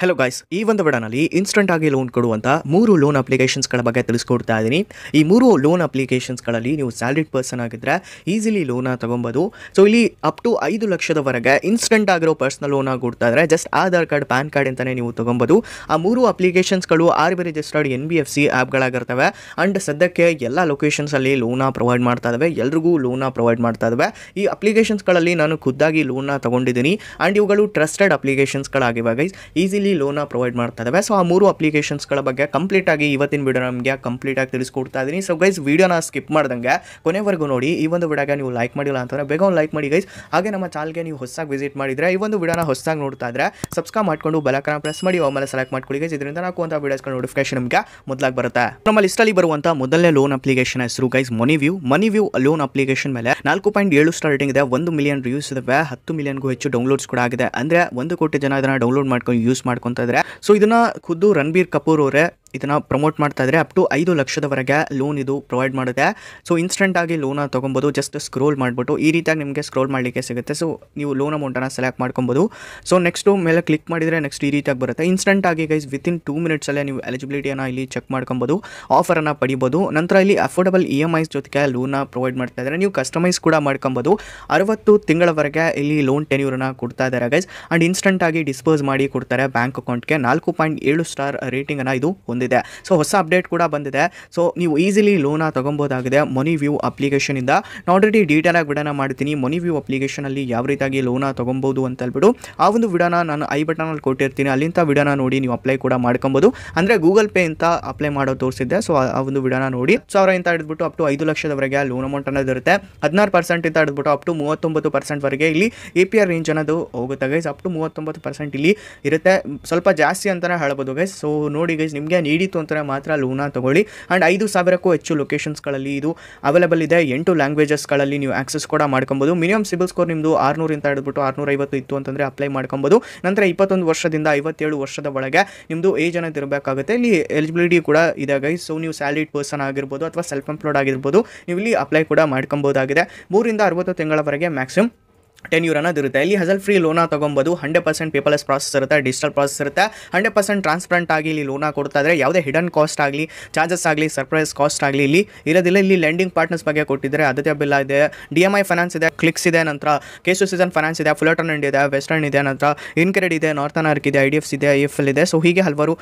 hello guys ಈ ಒಂದು ವಿಡನಲ್ಲಿ instant ಆಗಿ ಲೋನ್ ಕೊಡುವಂತ ಮೂರು ಲೋನ್ ಅಪ್ಲಿಕೇಶನ್ಸ್ ಗಳ ಬಗ್ಗೆ ತಿಳಿಸ್ಕೊಡ್ತಾ ಇದ್ದೀನಿ ಈ ಮೂರು ಲೋನ್ ಅಪ್ಲಿಕೇಶನ್ಸ್ ಗಳಲ್ಲಿ ನೀವು ಸ್ಯಾಲ್ರಿಡ್ ಪರ್ಸನ್ ಆಗಿದ್ರೆ ಈಸಿಲಿ ಲೋನ್ ತಗೊಬೋದು ಸೊ ಇಲ್ಲಿ ಅಪ್ ಟು ಐದು ಲಕ್ಷದವರೆಗೆ ಇನ್ಸ್ಟೆಂಟ್ ಆಗಿರೋ ಪರ್ಸನಲ್ ಲೋನ್ ಆಗಿ ಕೊಡ್ತಾ ಇದ್ರೆ just Aadhaar card PAN card ಅಂತಾನೆ ನೀವು ತಗೊಬೋದು ಆ ಮೂರು ಅಪ್ಲಿಕೇಶನ್ಸ್ ಗಳು R B registered N B F C app and ಸದ್ಯಕ್ಕೆ ಎಲ್ಲ ಲೊಕೇಶನ್ಸ್ ಅಲ್ಲಿ ಲೋನ್ ಪ್ರೊವೈಡ್ ಮಾಡ್ತಾ ಇದಾವೆ ಎಲ್ರಿಗೂ ಲೋನ್ ಪ್ರೊವೈಡ್ ಮಾಡ್ತಾ ಇದಾವೆ ಈ ಅಪ್ಲಿಕೇಶನ್ಸ್ ಗಳಲ್ಲಿ ನಾನು ಖುದ್ದಾಗಿ ಲೋನ ತಗೊಂಡಿದ್ದೀನಿ ಆ್ಯಂಡ್ ಇವುಗಳು ಟ್ರಸ್ಟೆಡ್ ಅಪ್ಲಿಕೇಶನ್ಸ್ ಗಳಾಗಿವೆ ಗೈಸ್ ಈಸಿಲಿ ಇಲ್ಲಿ ಲೋನ ಪ್ರೊವೈಡ್ ಮಾಡ್ತಾ ಇದಾವೆ ಸೊ ಆ ಮೂರು ಗಳ ಬಗ್ಗೆ ಕಂಪ್ಲೀಟ್ ಆಗಿ ಇವತ್ತಿನ ವಿಡಿಯೋ ನಮಗೆ ಆಗಿ ತಿಳಿಸ್ಕೊಡ್ತಾ ಇದೀನಿ ಸೊ ಗೈಸ್ ವಿಡಿಯೋನ ಸ್ಕಿಪ್ ಮಾಡ್ದಂಗೆ ಕೊನೆವರೆಗೂ ನೋಡಿ ಈ ಒಂದು ವಿಡಿಯೋಗೆ ನೀವು ಲೈಕ್ ಮಾಡಿಲ್ಲ ಅಂತಂದ್ರೆ ಬೇಗ ಒಂದು ಲೈಕ್ ಮಾಡಿ ಗೈಸ್ ಹಾಗೆ ನಮ್ಮ ಚಾನಲ್ಗೆ ನೀವು ಹೊಸದಾಗಿ ವಿಸಿಟ್ ಮಾಡಿದ್ರೆ ಈ ಒಂದು ವಿಡಿಯೋನ ಹೊಸದಾಗಿ ನೋಡ್ತಾ ಇದ್ರೆ ಸಬ್ಸ್ಕ್ರೈಬ್ ಮಾಡ್ಕೊಂಡು ಬೆಲಕನ ಪ್ರೆಸ್ ಮಾಡಿ ಆಮೇಲೆ ಸೆಲೆಕ್ಟ್ ಮಾಡ್ಕೊಳ್ಳಿ ಗೈಸ್ ಇದರಿಂದ ನಾಲ್ಕು ಅಂತ ವಿಡಿಯೋಸ್ಗಳ ನೋಟಿಫಿಕೇಶನ್ ನಿಮಗೆ ಮೊದಲಾಗಿ ಬರುತ್ತೆ ನಮ್ಮ ಅಲ್ಲಿ ಬರುವಂತಹ ಮೊದಲನೇ ಲೋನ್ ಅಪ್ಲಿಕೇಶನ್ ಹೆಸರು guys money view money view loan application ಮೇಲೆ ನಾಲ್ಕು ಪಾಯಿಂಟ್ ಏಳು ಸ್ಟಾರ್ಟಿಂಗ್ ಇದೆ ಒಂದು ಮಿಲಿಯನ್ ರಿವ್ಯೂಸ್ ಇದಾವೆ ಹತ್ತು ಗು ಹೆಚ್ಚು ಡೌನ್ಲೋಡ್ಸ್ ಕೂಡ ಆಗಿದೆ ಅಂದ್ರೆ ಒಂದು ಕೋಟಿ ಜನ ಇದನ್ನು ಡೌನ್ಲೋಡ್ ಮಾಡ್ಕೊಂಡು ಯೂಸ್ ಮಾಡ್ಕೊತಾ ಇದ್ರೆ ಸೊ ಇದನ್ನ ಖುದ್ದು ರಣಬೀರ್ ಕಪೂರ್ ಅವರೇ ಇದನ್ನು ಪ್ರಮೋಟ್ ಮಾಡ್ತಾ ಇದ್ದರೆ ಅಪ್ ಟು ಐದು ಲಕ್ಷದವರೆಗೆ ಲೋನ್ ಇದು ಪ್ರೊವೈಡ್ ಮಾಡುತ್ತೆ ಸೊ ಇನ್ಸ್ಟೆಂಟಾಗಿ ಲೋನ ತೊಗೊಬೋದು ಜಸ್ಟ್ ಸ್ಕ್ರೋಲ್ ಮಾಡಿಬಿಟ್ಟು ಈ ರೀತಿಯಾಗಿ ನಿಮಗೆ ಸ್ಕ್ರೋಲ್ ಮಾಡಲಿಕ್ಕೆ ಸಿಗುತ್ತೆ ಸೊ ನೀವು ಲೋನ್ ಅಮೌಂಟನ್ನು ಸೆಲೆಕ್ಟ್ ಮಾಡ್ಕೊಬೋದು ಸೊ ನೆಕ್ಸ್ಟು ಮೇಲೆ ಕ್ಲಿಕ್ ಮಾಡಿದರೆ ನೆಕ್ಸ್ಟ್ ಈ ರೀತಿಯಾಗಿ ಬರುತ್ತೆ ಇನ್ಸ್ಟೆಂಟಾಗಿ ಗೈಸ್ ವಿತಿನ್ ಟೂ ಮಿನಿಟ್ಸಲ್ಲೇ ನೀವು ಎಲಿಜಿಬಿಲಿಟಿಯನ್ನು ಇಲ್ಲಿ ಚೆಕ್ ಮಾಡ್ಕೊಬೋದು ಆಫರನ್ನು ಪಡಿಬೋದು ನಂತರ ಇಲ್ಲಿ ಅಫೋರ್ಡಬಲ್ ಇ ಎಮ್ ಐಸ್ ಜೊತೆಗೆ ಲೋನ್ನ ಪ್ರೊವೈಡ್ ಮಾಡ್ತಾ ಇದ್ದಾರೆ ನೀವು ಕಸ್ಟಮೈಸ್ ಕೂಡ ಮಾಡ್ಕೊಬೋದು ಅರವತ್ತು ತಿಂಗಳವರೆಗೆ ಇಲ್ಲಿ ಲೋನ್ ಟೆನ್ಯೂರನ್ನು ಕೊಡ್ತಾ ಇದ್ದಾರೆ ಗೈಸ್ ಆ್ಯಂಡ್ ಆಗಿ ಡಿಸ್ಪೋಸ್ ಮಾಡಿ ಕೊಡ್ತಾರೆ ಬ್ಯಾಂಕ್ ಅಕೌಂಟ್ಗೆ ನಾಲ್ಕು ಪಾಯಿಂಟ್ ಏಳು ಸ್ಟಾರ್ ರೇಟಿಂಗನ್ನು ಇದು ಹೊಂದಿದೆ ಬಂದಿದೆ ಸೊ ಹೊಸ ಅಪ್ಡೇಟ್ ಕೂಡ ಬಂದಿದೆ ಸೊ ನೀವು ಈಸಿಲಿ ಲೋನ ತೊಗೊಬೋದಾಗಿದೆ ಮನಿ ವ್ಯೂ ಇಂದ ನಾನು ಆಲ್ರೆಡಿ ಡೀಟೇಲಾಗಿ ವಿಡೋನ ಮಾಡ್ತೀನಿ ಮನಿ ವ್ಯೂ ಅಪ್ಲಿಕೇಶನಲ್ಲಿ ಯಾವ ರೀತಿಯಾಗಿ ಲೋನ ತೊಗೊಬೋದು ಅಂತ ಹೇಳ್ಬಿಟ್ಟು ಆ ಒಂದು ವಿಡಾನ ನಾನು ಐ ಬಟನಲ್ಲಿ ಕೊಟ್ಟಿರ್ತೀನಿ ಅಲ್ಲಿಂದ ವಿಡಾನ ನೋಡಿ ನೀವು ಅಪ್ಲೈ ಕೂಡ ಮಾಡ್ಕೊಬೋದು ಅಂದರೆ ಗೂಗಲ್ ಪೇ ಅಂತ ಅಪ್ಲೈ ಮಾಡೋ ತೋರಿಸಿದ್ದೆ ಸೊ ಆ ಒಂದು ವಿಡಾನ ನೋಡಿ ಸಾವಿರ ಅಂತ ಹಿಡಿದ್ಬಿಟ್ಟು ಅಪ್ ಟು ಐದು ಲಕ್ಷದವರೆಗೆ ಲೋನ್ ಅಮೌಂಟ್ ಅನ್ನೋದು ಇರುತ್ತೆ ಹದಿನಾರು ಪರ್ಸೆಂಟ್ ಅಂತ ಹಿಡಿದ್ಬಿಟ್ಟು ಅಪ್ ಟು ಮೂವತ್ತೊಂಬತ್ತು ಪರ್ಸೆಂಟ್ವರೆಗೆ ಇಲ್ಲಿ ಎ ಪಿ ಆರ್ ರೇಂಜ್ ಅನ್ನೋದು ಹೋಗುತ್ತೆ ಗೈಸ್ ಅಪ್ ಟು ಮೂವತ್ತೊಂಬತ್ತು ಪರ್ಸೆಂಟ್ ಇಲ್ಲಿ ಇರುತ್ತೆ ಸ್ವಲ್ಪ ಜಾಸ್ತಿ ಅಂತಾನೆ ಹೇಳ್ಬೋದು ಗೈಸ್ ಸೊ ನೋಡಿ ಗೈಸ್ ನಿಮಗೆ ಹಿಡಿತು ಅಂತಾರೆ ಮಾತ್ರ ಲೂನಾ ತೊಗೊಳ್ಳಿ ಆ್ಯಂಡ್ ಐದು ಸಾವಿರಕ್ಕೂ ಹೆಚ್ಚು ಲೊಕೇಶನ್ಸ್ಗಳಲ್ಲಿ ಇದು ಅವೈಲಬಲ್ ಇದೆ ಎಂಟು ಲ್ಯಾಂಗ್ವೇಜಸ್ಗಳಲ್ಲಿ ನೀವು ಆಕ್ಸೆಸ್ ಕೂಡ ಮಾಡ್ಕೊಬೋದು ಮಿನಿಮಮ್ ಸಿಬಿಲ್ ಸ್ಕೋರ್ ನಿಮ್ಮದು ಆರುನೂರಿಂದ ಹಿಡಿದ್ಬಿಟ್ಟು ಆರ್ನೂರೈವತ್ತು ಇತ್ತು ಅಂತಂದರೆ ಅಪ್ಲೈ ಮಾಡ್ಕೊಬೋದು ನಂತರ ಇಪ್ಪತ್ತೊಂದು ವರ್ಷದಿಂದ ಐವತ್ತೇಳು ವರ್ಷದ ಒಳಗೆ ನಿಮ್ಮದು ಏಜ್ ಅನ್ನೋದು ಇರಬೇಕಾಗುತ್ತೆ ಇಲ್ಲಿ ಎಲಿಜಿಬಿಲಿಟಿ ಕೂಡ ಇದೆ ಗೈಸ್ ಸೊ ನೀವು ಸ್ಯಾಲಿಡ್ ಪರ್ಸನ್ ಆಗಿರ್ಬೋದು ಅಥವಾ ಸೆಲ್ಫ್ ಎಂಪ್ಲಾಯ್ಡ್ ಆಗಿರ್ಬೋದು ನೀವು ಇಲ್ಲಿ ಅಪ್ಲೈ ಕೂಡ ಮಾಡ್ಕೊಬೋದಾಗಿದೆ ಮೂರಿಂದ ಅರವತ್ತು ತಿಂಗಳವರೆಗೆ ಮ್ಯಾಕ್ಸಿಮಮ್ ಟೆನ್ಯೂರ್ ಇರುತ್ತೆ ಇಲ್ಲಿ ಹಸಲ್ ಫ್ರೀ ಲೋನ ತೊಗೊಬೋದು ಹಂಡ್ರೆಡ್ ಪರ್ಸೆಂಟ್ ಪೇಪರ್ಲೆಸ್ ಪ್ರಾಸೆಸ್ ಇರುತ್ತೆ ಡಿಜಿಟಲ್ ಪ್ರಾಸೆಸ್ ಇರುತ್ತೆ ಹಂಡ್ರೆಡ್ ಪರ್ಸೆಂಟ್ ಟ್ರಾನ್ಸ್ಪರೆಂಟ್ ಆಗಿ ಇಲ್ಲಿ ಲೋನ ಕೊಡ್ತಾ ಇದ್ರೆ ಯಾವುದೇ ಹಿಡನ್ ಕಾಸ್ಟ್ ಆಗಲಿ ಚಾರ್ಜಸ್ ಆಗಲಿ ಸರ್ಪ್ರೈಸ್ ಕಾಸ್ಟ್ ಆಗಲಿ ಇಲ್ಲಿ ಇರೋದಿಲ್ಲ ಇಲ್ಲಿ ಲೆಂಡಿಂಗ್ ಪಾರ್ಟ್ನರ್ಸ್ ಬಗ್ಗೆ ಕೊಟ್ಟಿದ್ದಾರೆ ಆದಿತ್ಯ ಬಿಲ್ಲ ಇದೆ ಡಿ ಎಮ್ ಐ ಫೈನಾನ್ಸ್ ಇದೆ ಕ್ಲಿಕ್ಸ್ ಇದೆ ನಂತರ ಕೇಸು ಸೀಸನ್ ಫೈನಾನ್ಸ್ ಇದೆ ಫುಲಟನ್ ಇದೆ ವೆಸ್ಟರ್ನ್ ಇದೆ ನಂತರ ಇನ್ಕ್ರೆಡ್ ಇದೆ ನಾರ್ಥನ್ ಆರ್ಕ್ ಇದೆ ಐ ಡಿ ಎಫ್ಸ್ ಇದೆ ಐ ಎಫ್ ಎಲ್ ಇದೆ ಸೊ ಹೀಗೆ ಹಲವಾರು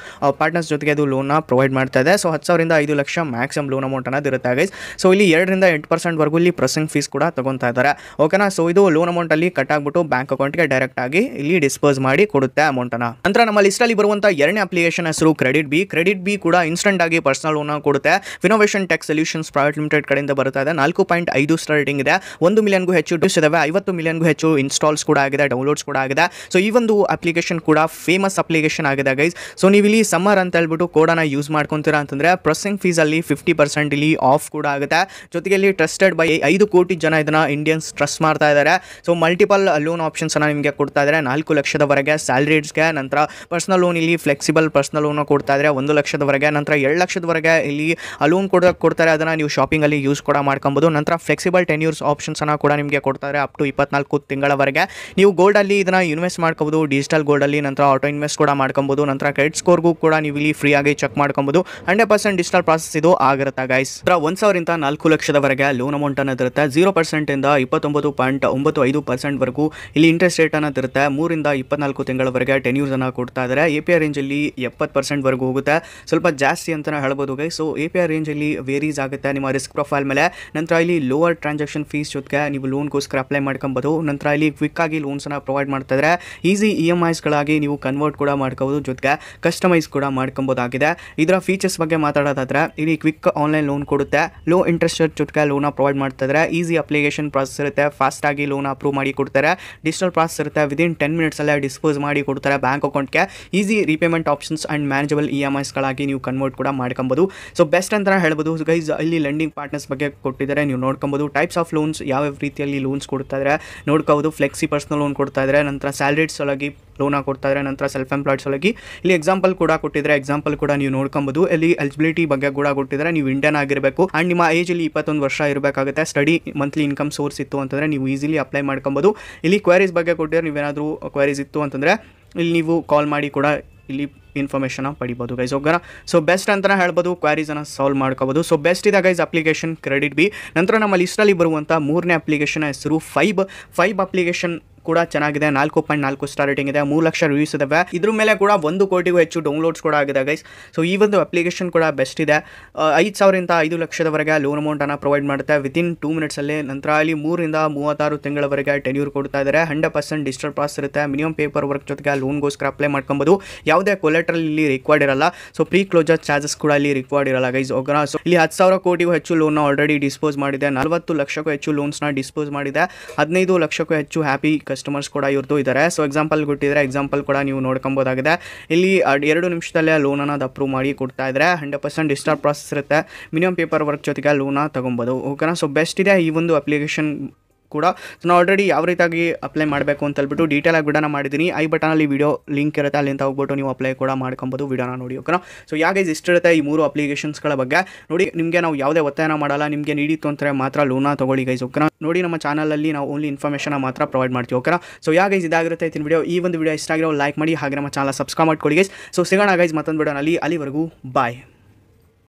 ಪಾರ್ಟ್ನರ್ಸ್ ಜೊತೆಗೆ ಅದು ಲೋನ ಪ್ರೊವೈಡ್ ಮಾಡ್ತಾ ಇದೆ ಸೊ ಹತ್ತು ಸಾವಿರದಿಂದ ಐದು ಲಕ್ಷ ಮ್ಯಾಕ್ಸಿಮಮ್ ಲೋನ್ ಅಮೌಂಟ್ ಅನ್ನೋದು ಇರುತ್ತೆ ಗೈಸ್ ಸೊ ಇಲ್ಲಿ ಎರಡರಿಂದ ಎಂಟು ಪರ್ಸೆಂಟ್ವರೆಗೂ ಇಲ್ಲಿ ಪ್ರೊಸೆಸಿಂಗ್ ಫೀಸ್ ಕೂಡ ತೊಗೊತಾ ಇದ್ದಾರೆ ಓಕೆನಾ ಸೊ ಇದು ಲೋನ್ ಅಮೌಂಟ್ ಅಲ್ಲಿ ಕಟ್ ಆಗಿಬಿಟ್ಟು ಬ್ಯಾಂಕ್ ಗೆ ಡೈರೆಕ್ಟ್ ಆಗಿ ಇಲ್ಲಿ ಡಿಸ್ಪೋಸ್ ಮಾಡಿ ಕೊಡುತ್ತೆ ಅನ್ನ ನಂತರ ನಮ್ಮ ಅಲ್ಲಿ ಬರುವಂತ ಎರಡನೇ ಅಪ್ಲಿಕೇಶನ್ ಹೆಸರು ಕ್ರೆಡಿಟ್ ಬಿ ಕ್ರೆಡಿಟ್ ಬಿ ಕೂಡ ಇನ್ಸ್ಟೆಂಟ್ ಆಗಿ ಪರ್ಸನಲ್ ಲೋನ್ ಕೊಡುತ್ತೆ Finnovation tech solutions private limited ಕಡೆಯಿಂದ ಬರುತ್ತೆ ಇದೆ ನಾಲ್ಕು ಪಾಯಿಂಟ್ ಐದು ಸ್ಟಾರ್ಟಿಂಗ್ ಇದೆ ಒಂದು ಮಿಲಿಯನ್ಗೂ ಹೆಚ್ಚು ಡ್ಯೂಸ್ ಇದಾವೆ ಐವತ್ತು ಮಿಲಿಯನ್ಗೂ ಹೆಚ್ಚು ಇನ್ಸ್ಟಾಲ್ಸ್ ಕೂಡ ಆಗಿದೆ ಡೌನ್ಲೋಡ್ಸ್ ಕೂಡ ಆಗಿದೆ ಸೊ ಈ ಒಂದು ಅಪ್ಲಿಕೇಶನ್ ಕೂಡ ಫೇಮಸ್ ಅಪ್ಲಿಕೇಶನ್ ಆಗಿದೆ ಗೈಸ್ ಸೊ ನೀವು ಇಲ್ಲಿ ಸಮ್ಮರ್ ಅಂತ ಹೇಳ್ಬಿಟ್ಟು ಕೋಡನ್ನ ಯೂಸ್ ಮಾಡ್ಕೊತೀರಾ ಅಂತಂದರೆ ಪ್ರೊಸೆಸಿಂಗ್ ಅಲ್ಲಿ ಫಿಫ್ಟಿ ಪರ್ಸೆಂಟ್ ಇಲ್ಲಿ ಆಫ್ ಕೂಡ ಆಗುತ್ತೆ ಜೊತೆಗೆ ಇಲ್ಲಿ ಟ್ರಸ್ಟೆಡ್ ಬೈ ಐದು ಕೋಟಿ ಜನ ಇದನ್ನ ಇಂಡಿಯನ್ಸ್ ಟ್ರಸ್ಟ್ ಮಾಡ್ತಾ ಇದ್ದಾರೆ ಸೊ ಸೊ ಮಲ್ಟಿಪಲ್ ಲೋನ್ ಆಪ್ಷನ್ಸನ್ನು ನಿಮಗೆ ಕೊಡ್ತಾ ಇದ್ದಾರೆ ನಾಲ್ಕು ಲಕ್ಷದವರೆಗೆ ಸ್ಯಾಲ್ರೀಸ್ಗೆ ನಂತರ ಪರ್ಸನಲ್ ಲೋನ್ ಇಲ್ಲಿ ಫ್ಲೆಕ್ಸಿಬಲ್ ಪರ್ಸನಲ್ ಲೋನ್ ಕೊಡ್ತಾ ಇದ್ದಾರೆ ಒಂದು ಲಕ್ಷದವರೆಗೆ ನಂತರ ಎರಡು ಲಕ್ಷದವರೆಗೆ ಇಲ್ಲಿ ಲೋನ್ ಕೂಡ ಕೊಡ್ತಾರೆ ಅದನ್ನು ನೀವು ಶಾಪಿಂಗಲ್ಲಿ ಯೂಸ್ ಕೂಡ ಮಾಡ್ಕೊಬೋದು ನಂತರ ಫ್ಲೆಕ್ಸಿಬಲ್ ಟೆನ್ ಇಯರ್ಸ್ ಆಪ್ಷನ್ಸನ್ನು ಕೂಡ ನಿಮಗೆ ಕೊಡ್ತಾರೆ ಅಪ್ ಟು ಇಪ್ಪತ್ನಾಲ್ಕು ತಿಂಗಳವರೆಗೆ ನೀವು ಗೋಲ್ಡಲ್ಲಿ ಇದನ್ನು ಇನ್ವೆಸ್ಟ್ ಮಾಡ್ಕೋಬೋದು ಡಿಜಿಟಲ್ ಗೋಲ್ಡಲ್ಲಿ ನಂತರ ಆಟೋ ಇನ್ವೆಸ್ಟ್ ಕೂಡ ಮಾಡ್ಕೊಬೋದು ನಂತರ ಕ್ರೆಡಿಟ್ ಸ್ಕೋರ್ಗೂ ಕೂಡ ನೀವು ಇಲ್ಲಿ ಫ್ರೀ ಆಗಿ ಚೆಕ್ ಮಾಡ್ಕೊಬೋದು ಹಂಡ್ರೆಡ್ ಪರ್ಸೆಂಟ್ ಡಿಜಿಟಲ್ ಪ್ರಾಸೆಸ್ ಇದು ಆಗಿರುತ್ತೆ ಗೈಸ್ ಒಂದು ಸಾವಿರದಿಂದ ನಾಲ್ಕು ಲಕ್ಷದವರೆಗೆ ಲೋನ್ ಅಮೌಂಟ್ ಅನ್ನೋದಿರುತ್ತೆ ಜೀರೋ ಪರ್ಸೆಂಟಿಂದ ಇಪ್ಪತ್ತೊಂಬತ್ತು ಪಾಯಿಂಟ್ ಒಂಬತ್ತು ಐದು ಪರ್ಸೆಂಟ್ ಪರ್ಸೆಂಟ್ವರೆಗೂ ಇಲ್ಲಿ ಇಂಟ್ರೆಸ್ಟ್ ರೇಟ್ ಅನ್ನ ತರುತ್ತೆ ಮೂರಿಂದ ಇಪ್ಪತ್ನಾಲ್ಕು ತಿಂಗಳವರೆಗೆ ಅನ್ನ ಕೊಡ್ತಾ ಇದ್ದಾರೆ ಎ ಪಿ ಆರ್ ರೇಂಜಲ್ಲಿ ಎಪ್ಪತ್ತು ವರೆಗೂ ಹೋಗುತ್ತೆ ಸ್ವಲ್ಪ ಜಾಸ್ತಿ ಅಂತ ಹೇಳ್ಬೋದು guy so A P R ರೇಂಜಲ್ಲಿ ವೇರೀಸ್ ಆಗುತ್ತೆ ನಿಮ್ಮ ರಿಸ್ಕ್ ಪ್ರೊಫೈಲ್ ಮೇಲೆ ನಂತರ ಇಲ್ಲಿ ಲೋವರ್ ಟ್ರಾನ್ಸಾಕ್ಷನ್ ಫೀಸ್ ಜೊತೆಗೆ ನೀವು ಲೋನ್ಗೋಸ್ಕರ ಅಪ್ಲೈ ಮಾಡ್ಕೊಬೋದು ನಂತರ ಇಲ್ಲಿ ಲೋನ್ಸ್ ಅನ್ನ ಪ್ರೊವೈಡ್ ಮಾಡ್ತಾ ಇದ್ದಾರೆ ಈಸಿ ಇ e ಎಮ್ ಐಸ್ಗಳಾಗಿ ನೀವು ಕನ್ವರ್ಟ್ ಕೂಡ ಮಾಡ್ಕೋಬೋದು ಜೊತೆಗೆ ಕಸ್ಟಮೈಸ್ ಕೂಡ ಮಾಡ್ಕೊಬೋದಾಗಿದೆ ಇದರ ಫೀಚರ್ಸ್ ಬಗ್ಗೆ ಮಾತಾಡೋದಾದ್ರೆ ಇಲ್ಲಿ ಕ್ವಿಕ್ ಆನ್ಲೈನ್ ಲೋನ್ ಕೊಡುತ್ತೆ ಲೋ ಇಂಟ್ರೆಸ್ಟ್ ಜೊತೆಗೆ ಲೋನ್ ಪ್ರೊವೈಡ್ ಮಾಡ್ತಾ ಇದ್ದಾರೆ ಈಸಿ ಅಪ್ಲಿಕೇಶನ್ ಪ್ರಾಸೆಸ್ ಇರುತ್ತೆ ಫಾಸ್ಟಾಗಿ ಲೋನ್ ಅಪ್ರೂವ್ ಮಾಡಿ ಕೊಡ್ತಾರೆ ಡಿಜಿಟಲ್ ಪ್ರಾಸೆಸ್ ಇರುತ್ತೆ ವಿದಿನ್ ಟೆನ್ ಮಿನಿಟ್ಸಲ್ಲೇ ಡಿಸ್ಪೋಸ್ ಮಾಡಿ ಕೊಡ್ತಾರೆ ಬ್ಯಾಂಕ್ ಅಕೌಂಟ್ಗೆ easy repayment options and manageable E M ಐಸ್ಗಳಾಗಿ ನೀವು ಕನ್ವರ್ಟ್ ಕೂಡ ಮಾಡ್ಕೊಬೋದು ಸೊ ಬೆಸ್ಟ್ ಅಂತ ಹೇಳ್ಬೋದು ಗೈಸ್ ಇಲ್ಲಿ ಲೆಂಡಿಂಗ್ ಪಾರ್ಟ್ನರ್ಸ್ ಬಗ್ಗೆ ಕೊಟ್ಟಿದ್ದಾರೆ ನೀವು ನೋಡ್ಕೊಬೋದು ಟೈಪ್ಸ್ ಆಫ್ ಲೋನ್ಸ್ ಯಾವ ರೀತಿಯಲ್ಲಿ ಲೋನ್ಸ್ ಕೊಡ್ತಾ ಇದ್ದಾರೆ ನೋಡ್ಕೋಬೋದು ಫ್ಲೆಕ್ಸಿ ಪರ್ಸ್ನಲ್ ಲೋನ್ ಕೊಡ್ತಾ ಇದ್ದಾರೆ ನಂತರ ಸ್ಯಾಲ್ರಿ ಒಳಗೆ ಲೋನ ಕೊಡ್ತಾ ನಂತರ ಸೆಲ್ಫ್ ಎಂಪ್ಲಾಯ್ಡ್ ಸಲುವಾಗಿ ಇಲ್ಲಿ ಎಕ್ಸಾಂಪಲ್ ಕೂಡ ಕೊಟ್ಟಿದ್ರೆ ಎಕ್ಸಾಂಪಲ್ ಕೂಡ ನೀವು ನೋಡ್ಕೊಬಹುದು ಇಲ್ಲಿ ಎಲಿಜಿಬಿಲಿಟಿ ಬಗ್ಗೆ ಕೂಡ ಕೊಟ್ಟಿದ್ರೆ ನೀವು ಇಂಡಿಯನ್ ಆಗಿರಬೇಕು ಅಂಡ್ ನಿಮ್ಮ ಏಜ್ ಅಲ್ಲಿ ಇಪ್ಪತ್ತೊಂದು ವರ್ಷ ಇರಬೇಕಾಗುತ್ತೆ ಸ್ಟಡಿ ಮಂತ್ಲಿ ಇನ್ಕಮ್ ಸೋರ್ಸ್ ಇತ್ತು ಅಂತಂದರೆ ನೀವು ಈಸಿಲಿ ಅಪ್ಲೈ ಮಾಡ್ಕೊಬೋದು ಇಲ್ಲಿ ಕ್ವೈರೀಸ್ ಬಗ್ಗೆ ಕೊಟ್ಟಿದ್ರೆ ನೀವೇನಾದರೂ ಕ್ವೈರೀಸ್ ಇತ್ತು ಅಂತಂದ್ರೆ ಇಲ್ಲಿ ನೀವು ಕಾಲ್ ಮಾಡಿ ಕೂಡ ಇಲ್ಲಿ ಇನ್ಫಾರ್ಮೇಷನ್ನ ಪಡಿಬೋದು ಗೈಸ್ ಹೋಗೋಣ ಸೊ ಬೆಸ್ಟ್ ಅಂತಲೇ ಹೇಳ್ಬೋದು ಕ್ವಾರೀಸನ್ನು ಸಾಲ್ವ್ ಮಾಡ್ಕೋಬೋದು ಸೊ ಬೆಸ್ಟ್ ಇದೆ ಗೈಸ್ ಅಪ್ಲಿಕೇಶನ್ ಕ್ರೆಡಿಟ್ ಬಿ ನಂತರ ನಮ್ಮ ಅಲ್ಲಿ ಬರುವಂಥ ಮೂರನೇ ಅಪ್ಲಿಕೇಶನ್ ಹೆಸರು ಫೈಬ್ ಫೈಬ್ ಅಪ್ಲಿಕೇಶನ್ ಕೂಡ ಚೆನ್ನಾಗಿದೆ ನಾಲ್ಕು ಪಾಯಿಂಟ್ ನಾಲ್ಕು ಸ್ಟಾರ್ ರೇಟಿಂಗ್ ಇದೆ ಮೂರು ಲಕ್ಷ ರಿವ್ಯೂಸ್ ಇದಾವೆ ಇದ್ರ ಮೇಲೆ ಕೂಡ ಒಂದು ಕೋಟಿಗೂ ಹೆಚ್ಚು ಡೌನ್ಲೋಡ್ಸ್ ಕೂಡ ಆಗಿದೆ ಗೈಸ್ ಸೊ ಈ ಒಂದು ಅಪ್ಲಿಕೇಶನ್ ಕೂಡ ಬೆಸ್ಟ್ ಇದೆ ಐದು ಸಾವಿರದಿಂದ ಐದು ಲಕ್ಷದವರೆಗೆ ಲೋನ್ ಅಮೌಂಟನ್ನು ಪ್ರೊವೈಡ್ ಮಾಡುತ್ತೆ ವಿತಿನ್ ಟೂ ಅಲ್ಲಿ ನಂತರ ಅಲ್ಲಿ ಮೂರಿಂದ ಮೂವತ್ತಾರು ತಿಂಗಳವರೆಗೆ ಟೆನ್ಯೂರ್ ಕೊಡ್ತಾ ಇದ್ದಾರೆ ಹಂಡ್ರೆಡ್ ಪರ್ಸೆಂಟ್ ಡಿಜಿಟಲ್ ಪಾಸ್ ಇರುತ್ತೆ ಮಿನಿಮಮ್ ಪೇಪರ್ ವರ್ಕ್ ಜೊತೆಗೆ ಲೋನ್ಗೋಸ್ಕರ ಅಪ್ಲೈ ಮಾಡ್ಕೊಬೋದು ಯಾವುದೇ ಕೊಲೆ ಇಲ್ಲಿ ರಿಕ್ವೈರ್ಡ್ ಇರಲ್ಲ ಸೊ ಪ್ರೀ ಕ್ಲೋಸರ್ ಚಾರ್ಜಸ್ ಕೂಡ ಇಲ್ಲಿ ರಿಕ್ವೈರ್ಡ್ ಇರಲ್ಲ ಗೈಸ್ ಓಕೆ ಸೊ ಇಲ್ಲಿ ಹತ್ತು ಸಾವಿರ ಕೋಟಿಗೂ ಹೆಚ್ಚು ಲೋನ್ ಆಲ್ರೆಡಿ ಡಿಸ್ಪೋಸ್ ಮಾಡಿದೆ ನಲವತ್ತು ಲಕ್ಷಕ್ಕೂ ಹೆಚ್ಚು ಲೋನ್ಸ್ನ ಡಿಸ್ಪೋಸ್ ಮಾಡಿದೆ ಹದಿನೈದು ಲಕ್ಷಕ್ಕೂ ಹೆಚ್ಚು ಹ್ಯಾಪಿ ಕಸ್ಟಮರ್ಸ್ ಕೂಡ ಇವ್ರದ್ದು ಇದಾರೆ ಸೊ ಎಕ್ಸಾಂಪಲ್ ಕೊಟ್ಟಿದ್ರೆ ಎಕ್ಸಾಂಪಲ್ ಕೂಡ ನೀವು ನೋಡ್ಕೊಬೋದಾಗಿದೆ ಇಲ್ಲಿ ಎರಡು ನಿಮಿಷದಲ್ಲೇ ಲೋನ್ ಅದು ಅಪ್ರೂವ್ ಮಾಡಿ ಕೊಡ್ತಾ ಇದ್ರೆ ಹಂಡ್ರೆಡ್ ಪರ್ಸೆಂಟ್ ಡಿಸ್ಟಾರ್ ಪ್ರಾಸೆಸ್ ಇರುತ್ತೆ ಮಿನಿಮಮ್ ಪೇಪರ್ ವರ್ಕ್ ಜೊತೆಗೆ ಲೋನ ತೊಗೊಬೋದು ಓಕೆನಾ ಸೊ ಬೆಸ್ಟ್ ಇದೆ ಈ ಒಂದು ಅಪ್ಲಿಕೇಶನ್ ಕೂಡ ಸೊ ನಾನು ಆಲ್ರೆಡಿ ಯಾವ ರೀತಿಯಾಗಿ ಅಪ್ಲೈ ಮಾಡಬೇಕು ಅಂತ ಹೇಳ್ಬಿಟ್ಟು ಆಗಿ ಬಿಡೋನ ಮಾಡಿದ್ದೀನಿ ಐ ಬಟನಲ್ಲಿ ವಿಡಿಯೋ ಲಿಂಕ್ ಇರುತ್ತೆ ಅಲ್ಲಿಂದ ಹೋಗ್ಬಿಟ್ಟು ನೀವು ಅಪ್ಲೈ ಕೂಡ ಮಾಡ್ಕೊಬೋದು ವಿಡಿಯೋನ ನೋಡಿ ಓಕೆ ಸೊ ಯಾಕೆ ಇಷ್ಟಿರುತ್ತೆ ಈ ಮೂರು ಅಪ್ಲಿಕೇಶನ್ಸ್ಗಳ ಬಗ್ಗೆ ನೋಡಿ ನಿಮಗೆ ನಾವು ಯಾವುದೇ ಒತ್ತಾಯನ ಮಾಡಲ್ಲ ನಿಮಗೆ ನೀಡಿತ್ತು ಅಂತಾರೆ ಮಾತ್ರ ಲೋನ ತೊಗೊಳ್ಳಿ ಗೈಸ್ ಓಕೆ ನೋಡಿ ನಮ್ಮ ಚಾನಲಲ್ಲಿ ನಾವು ಓನ್ಲಿ ಇನ್ಫಾರ್ಮೇಷನ್ ಮಾತ್ರ ಪ್ರೊವೈಡ್ ಮಾಡ್ತೀವಿ ಓಕೆ ಸೊ ಯಾಕೆ ಇದಾಗಿರುತ್ತೆ ಇತ್ತಿನ ವಿಡಿಯೋ ಈ ಒಂದು ವಿಡಿಯೋ ಇಷ್ಟ ಆಗಿರೋ ಲೈಕ್ ಮಾಡಿ ಹಾಗೆ ನಮ್ಮ ಚಾನಲ್ ಸಬ್ಸ್ಕ್ರೈಬ್ ಮಾಡ್ಕೊಳ್ಳಿ ಗೈಸ್ ಸೊ ಸಿಗೋಣ ಗೈಸ್ ಮತ್ತೊಂದು ವಿಡಿಯೋನಲ್ಲಿ ಅಲ್ಲಿವರೆಗೂ ಬಾಯ್